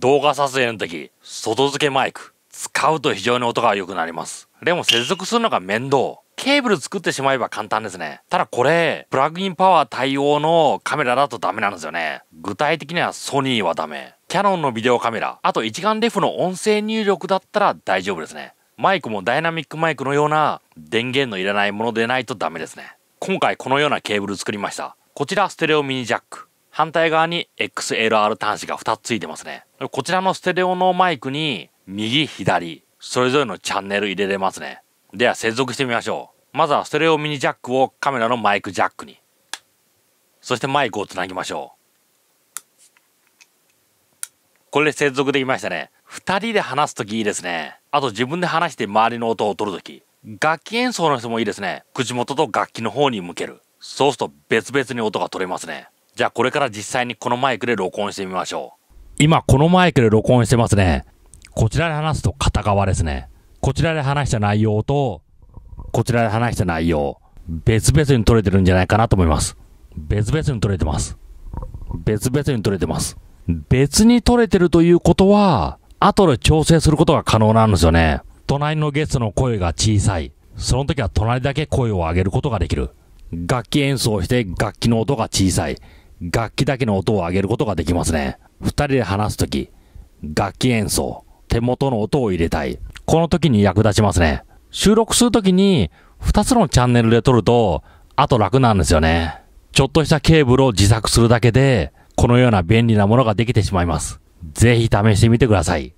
動画撮影の時外付けマイク使うと非常に音が良くなりますでも接続するのが面倒ケーブル作ってしまえば簡単ですね。ただこれ、プラグインパワー対応のカメラだとダメなんですよね。具体的にはソニーはダメ。キャノンのビデオカメラ、あと一眼レフの音声入力だったら大丈夫ですね。マイクもダイナミックマイクのような電源のいらないものでないとダメですね。今回このようなケーブル作りました。こちらステレオミニジャック。反対側に XLR 端子が2つついてますね。こちらのステレオのマイクに右、左、それぞれのチャンネル入れれますね。では接続してみましょう。まずはステレオミニジャックをカメラのマイクジャックに。そしてマイクをつなぎましょう。これで接続できましたね。2人で話すときいいですね。あと自分で話して周りの音を取るとき。楽器演奏の人もいいですね。口元と楽器の方に向ける。そうすると別々に音が取れますね。じゃあこれから実際にこのマイクで録音してみましょう。今このマイクで録音してますね。こちらで話すと片側ですね。こちらで話した内容と、こちらで話した内容、別々に撮れてるんじゃないかなと思います。別々に撮れてます。別々に撮れてます。別に撮れてるということは、後で調整することが可能なんですよね。隣のゲストの声が小さい。その時は隣だけ声を上げることができる。楽器演奏して楽器の音が小さい。楽器だけの音を上げることができますね。二人で話すとき、楽器演奏、手元の音を入れたい。この時に役立ちますね。収録するときに、二つのチャンネルで撮ると、あと楽なんですよね。ちょっとしたケーブルを自作するだけで、このような便利なものができてしまいます。ぜひ試してみてください。